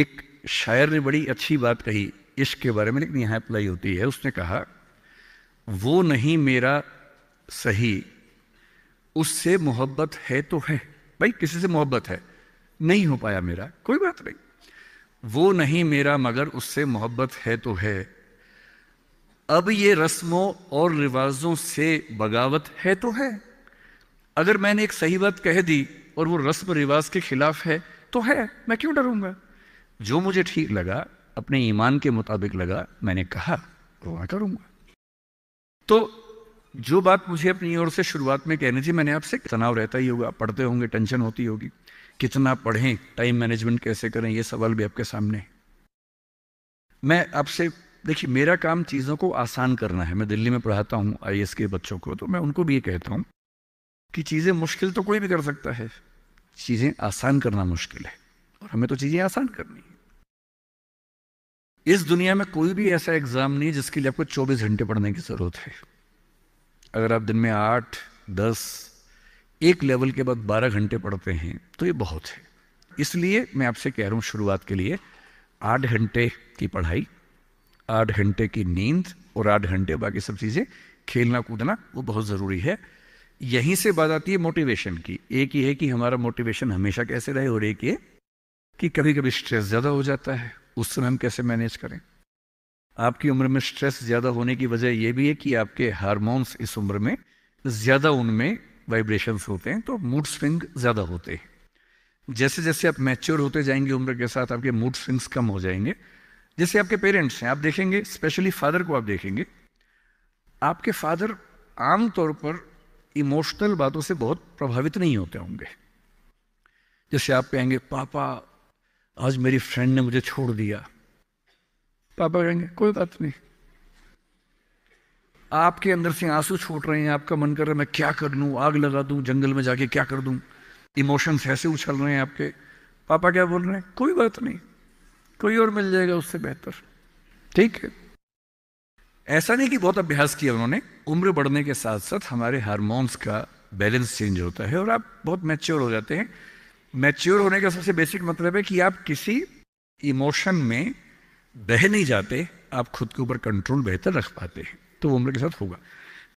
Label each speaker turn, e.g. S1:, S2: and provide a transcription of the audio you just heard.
S1: एक शायर ने बड़ी अच्छी बात कही इश्क के बारे में लेकिन यहाँ अप्लाई होती है उसने कहा वो नहीं मेरा सही उससे मोहब्बत है तो है भाई किसी से मोहब्बत है नहीं हो पाया मेरा कोई बात नहीं वो नहीं मेरा मगर उससे मोहब्बत है तो है अब ये रस्मों और रिवाजों से बगावत है तो है अगर मैंने एक सही बात कह दी और वो रस्म रिवाज के खिलाफ है तो है मैं क्यों डरूंगा जो मुझे ठीक लगा अपने ईमान के मुताबिक लगा मैंने कहा तो मैं करूँगा तो जो बात मुझे अपनी ओर से शुरुआत में कहनी थी मैंने आपसे तनाव रहता ही होगा पढ़ते होंगे टेंशन होती होगी कितना पढ़ें टाइम मैनेजमेंट कैसे करें ये सवाल भी आपके सामने है मैं आपसे देखिए मेरा काम चीज़ों को आसान करना है मैं दिल्ली में पढ़ाता हूँ आई के बच्चों को तो मैं उनको भी ये कहता हूँ कि चीज़ें मुश्किल तो कोई भी कर सकता है चीज़ें आसान करना मुश्किल है और हमें तो चीज़ें आसान करनी है इस दुनिया में कोई भी ऐसा एग्ज़ाम नहीं जिसके लिए आपको 24 घंटे पढ़ने की ज़रूरत है अगर आप दिन में आठ दस एक लेवल के बाद बारह घंटे पढ़ते हैं तो ये बहुत है इसलिए मैं आपसे कह रहा हूँ शुरुआत के लिए आठ घंटे की पढ़ाई आठ घंटे की नींद और आठ घंटे बाकी सब चीज़ें खेलना कूदना वो बहुत ज़रूरी है यहीं से बात आती है मोटिवेशन की एक ये है कि हमारा मोटिवेशन हमेशा कैसे रहे और एक ये कि कभी कभी स्ट्रेस ज़्यादा हो जाता है उस समय हम कैसे मैनेज करें आपकी उम्र में स्ट्रेस ज़्यादा होने की वजह यह भी है कि आपके हारमोन्स इस उम्र में ज़्यादा उनमें वाइब्रेशन होते हैं तो मूड स्विंग ज़्यादा होते हैं जैसे जैसे आप मैच्योर होते जाएंगे उम्र के साथ आपके मूड स्विंग्स कम हो जाएंगे जैसे आपके पेरेंट्स हैं आप देखेंगे स्पेशली फादर को आप देखेंगे आपके फादर आमतौर पर इमोशनल बातों से बहुत प्रभावित नहीं होते होंगे जैसे आप कहेंगे पापा आज मेरी फ्रेंड ने मुझे छोड़ दिया पापा कहेंगे कोई बात नहीं आपके अंदर से आंसू छूट रहे हैं आपका मन कर रहा है मैं क्या कर लू आग लगा दू जंगल में जाके क्या कर दू इमोशंस ऐसे उछल रहे हैं आपके पापा क्या बोल रहे हैं कोई बात नहीं कोई और मिल जाएगा उससे बेहतर ठीक है ऐसा नहीं कि बहुत अभ्यास किया उन्होंने उम्र बढ़ने के साथ साथ हमारे हारमोन्स का बैलेंस चेंज होता है और आप बहुत मैच्योर हो जाते हैं मैच्योर होने का सबसे बेसिक मतलब है कि आप किसी इमोशन में बह नहीं जाते आप खुद के ऊपर कंट्रोल बेहतर रख पाते हैं तो उम्र के साथ होगा